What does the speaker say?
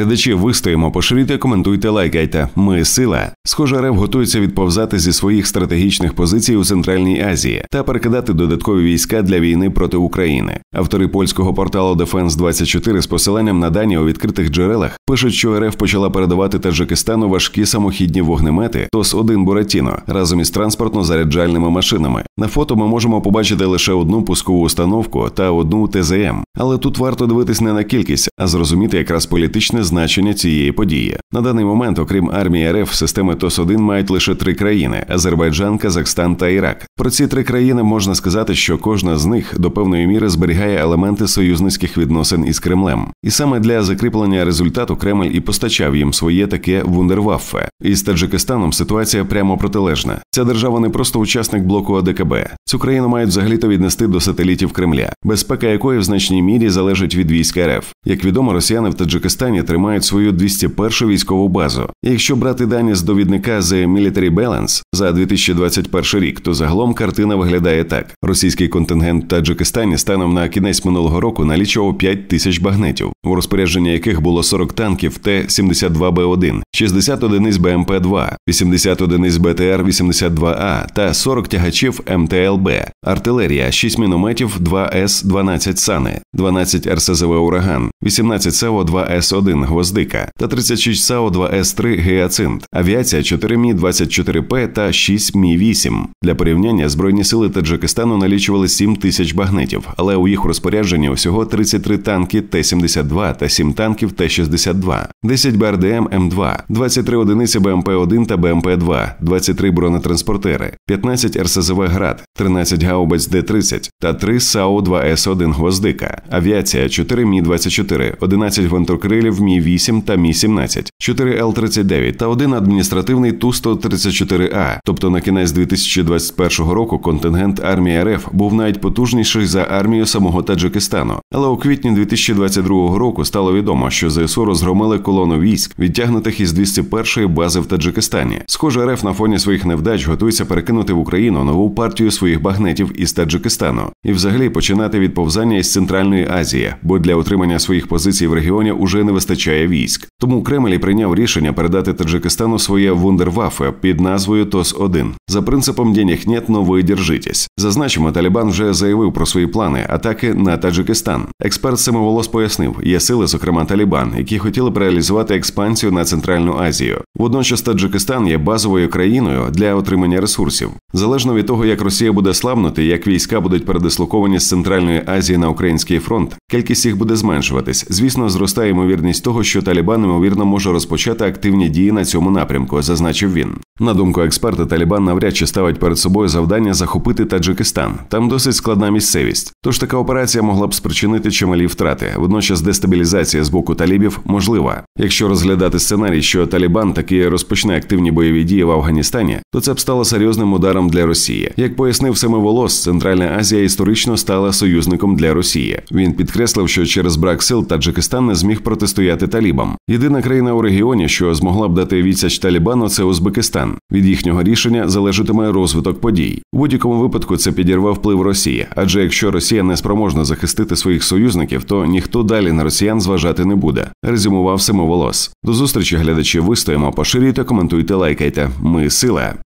глядачі, вистоїмо, поширюйте, коментуйте, лайкайте. Ми сила. Схоже, РФ готується відповзати зі своїх стратегічних позицій у Центральній Азії та перекидати додаткові війська для війни проти України. Автори польського порталу Defense24 з посиланням на дані у відкритих джерелах пишуть, що РФ почала передавати Таджикистану важкі самохідні вогнемети тос 1 Буратіно разом із транспортно-заряджальними машинами. На фото ми можемо побачити лише одну пускову установку та одну ТЗМ. Але тут варто дивитись не на кількість, а зрозуміти якраз політичне значення цієї події. На даний момент, окрім армії РФ, системи ТОС-1 мають лише три країни: Азербайджан, Казахстан та Ірак. Про ці три країни можна сказати, що кожна з них до певної міри зберігає елементи союзницьких відносин із Кремлем, і саме для закріплення результату Кремль і постачав їм своє таке вундерваффе. Із Таджикистаном ситуація прямо протилежна. Ця держава не просто учасник блоку АДКБ. Цю країну мають взагалі-то віднести до сателітів Кремля, безпека якої в значній мірі залежить від війська РФ. Як відомо, росіяни в Таджикистані тримають свою 201 військову базу. І якщо брати дані з довідника The Military Balance за 2021 рік, то загалом картина виглядає так: російський контингент в Таджикистані станом на кінець минулого року налічував 5 тисяч багнетів, у розпорядженні яких було 40 танків Т-72 Б 1 60 одиниць БМП 2 80 одиниць БТР 82 А та 40 тягачів МТЛБ, артилерія, 6 мінометів, 2 С 12 сани, 12 РСЗВ ураган, 18 СО 2 С 1 Н Гвоздика та 36 САО 2 с 3 Геацинт, авіація 4 Мі 24 П та 6 Мі 8. Для порівняння збройні сили Таджикистану налічували 7 тисяч багнетів, але у їх розпорядженні усього 33 танки Т-72 та 7 танків Т-62, 10 БРДМ М2, 23 одиниці БМП ем 1 та БМП 2, 23 бронетранспортери, 15 РСЗВ Град, 13 гаубець Д-30 та 3 САУ 2 с 1 Гвоздика, авіація 4 Мі 24, 11 гвинтокрилів Мі мі 8 та мі 17, 4 Л 39 та один адміністративний ту 134 а Тобто на кінець 2021 року контингент армії РФ був навіть потужніший за армію самого Таджикистану. Але у квітні 2022 року стало відомо, що ЗСУ розгромили колону військ, відтягнутих із 201-ї бази в Таджикистані. Схоже, РФ на фоні своїх невдач готується перекинути в Україну нову партію своїх багнетів із Таджикистану і, взагалі, починати відповзання із Центральної Азії, бо для утримання своїх позицій в регіоні уже не вистачає вистачає військ. Тому Кремль прийняв рішення передати Таджикистану своє вундервафе під назвою ТОС-1 за принципом «денег нет, но ви держитесь». Зазначимо, Талібан вже заявив про свої плани атаки на Таджикистан. Експерт Семоволос пояснив, є сили, зокрема Талібан, які хотіли б реалізувати експансію на Центральну Азію. Водночас Таджикистан є базовою країною для отримання ресурсів. Залежно від того, як Росія буде слабнути, як війська будуть передислоковані з Центральної Азії на Український фронт, кількість їх буде зменшуватись. Звісно, зростає ймовірність того, того, що Талібан ймовірно може розпочати активні дії на цьому напрямку, зазначив він. На думку експерта, Талібан навряд чи ставить перед собою завдання захопити Таджикистан. Там досить складна місцевість. Тож така операція могла б спричинити чималі втрати. Водночас, дестабілізація з боку Талібів можлива. Якщо розглядати сценарій, що Талібан таки розпочне активні бойові дії в Афганістані, то це б стало серйозним ударом для Росії. Як пояснив Семиволос, Центральна Азія історично стала союзником для Росії. Він підкреслив, що через брак сил Таджикистан не зміг протистояти протистояти Талібам. Єдина країна у регіоні, що змогла б дати відсіч Талібану, це Узбекистан. Від їхнього рішення залежатиме розвиток подій. У будь-якому випадку це підірве вплив Росії, адже якщо Росія не спроможна захистити своїх союзників, то ніхто далі на росіян зважати не буде. Резюмував Семоволос. До зустрічі глядачі вистоїмо, поширюйте, коментуйте, лайкайте. Ми сила.